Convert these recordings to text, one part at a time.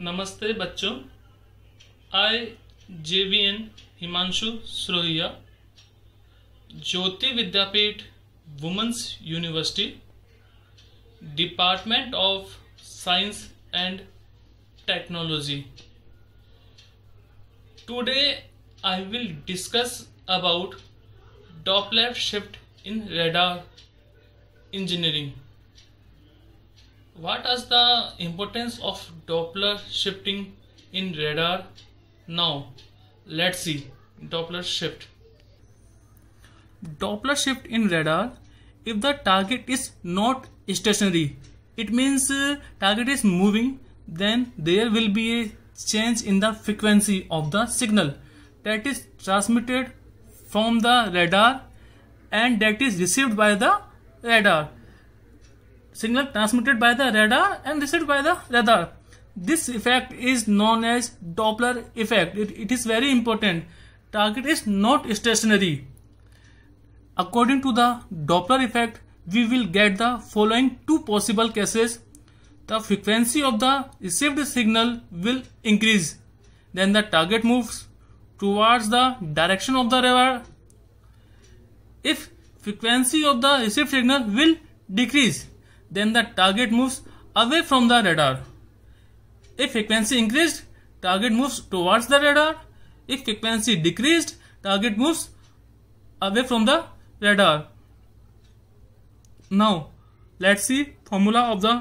नमस्ते बच्चों I J V N Himanshu Surohiya Jyoti Vidyapeeth women's university department of science and technology today I will discuss about Doppler shift in radar engineering What is the importance of Doppler shifting in radar? Now, let's see Doppler shift. Doppler shift in radar if the target is not stationary it means uh, target is moving then there will be a change in the frequency of the signal that is transmitted from the radar and that is received by the radar signal transmitted by the radar and received by the radar. This effect is known as Doppler effect. It, it is very important. Target is not stationary. According to the Doppler effect, we will get the following two possible cases. The frequency of the received signal will increase. Then the target moves towards the direction of the radar. If frequency of the received signal will decrease then the target moves away from the radar. If frequency increased, target moves towards the radar. If frequency decreased, target moves away from the radar. Now, let's see formula of the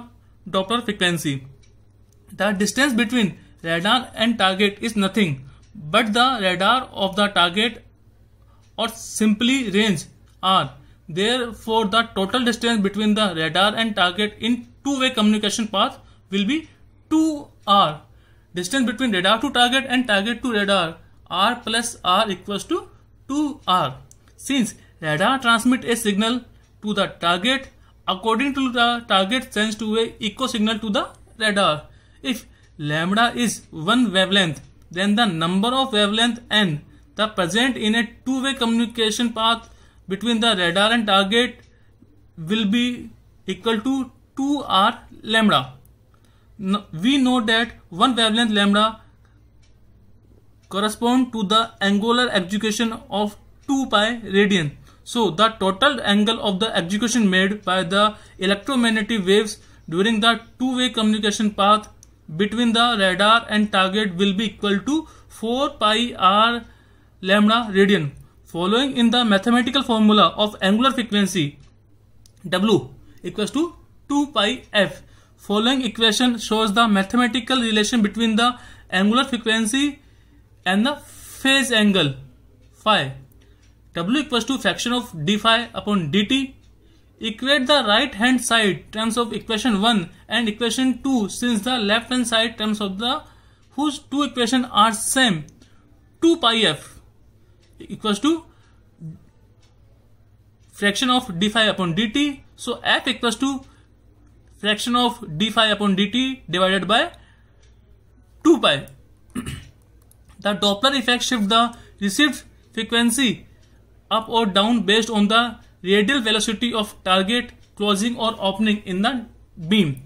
Doppler frequency. The distance between radar and target is nothing but the radar of the target or simply range r Therefore, the total distance between the radar and target in two-way communication path will be 2R. Distance between radar to target and target to radar R plus R equals to 2R. Since radar transmit a signal to the target according to the target sends to a echo signal to the radar. If lambda is one wavelength, then the number of wavelength n the present in a two-way communication path between the radar and target will be equal to 2r lambda. we know that one wavelength lambda correspond to the angular abduction of 2 pi radian. So the total angle of the abduction made by the electromagnetic waves during the two-way communication path between the radar and target will be equal to 4 pi r lambda radian following in the mathematical formula of angular frequency W equals to 2 pi f. Following equation shows the mathematical relation between the angular frequency and the phase angle phi. W equals to fraction of d phi upon dt. Equate the right hand side terms of equation 1 and equation 2 since the left hand side terms of the whose two equations are same 2 pi f equals to fraction of d phi upon dt. So f equals to fraction of d phi upon dt divided by 2 pi. the Doppler effect shifts the received frequency up or down based on the radial velocity of target closing or opening in the beam,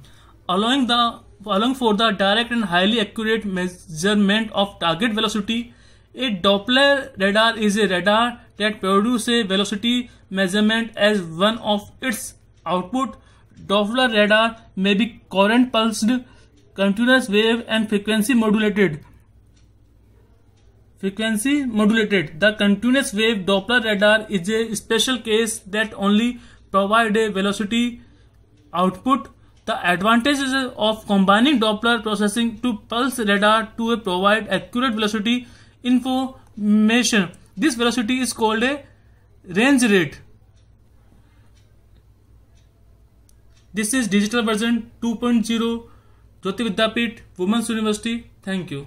allowing the allowing for the direct and highly accurate measurement of target velocity A Doppler radar is a radar that produces a velocity measurement as one of its output. Doppler radar may be current pulsed, continuous wave and frequency modulated. Frequency modulated. The continuous wave Doppler radar is a special case that only provide a velocity output. The advantages of combining Doppler processing to pulse radar to provide accurate velocity information this velocity is called a range rate this is digital version 2.0 Jyoti Vidyapeeth women's university thank you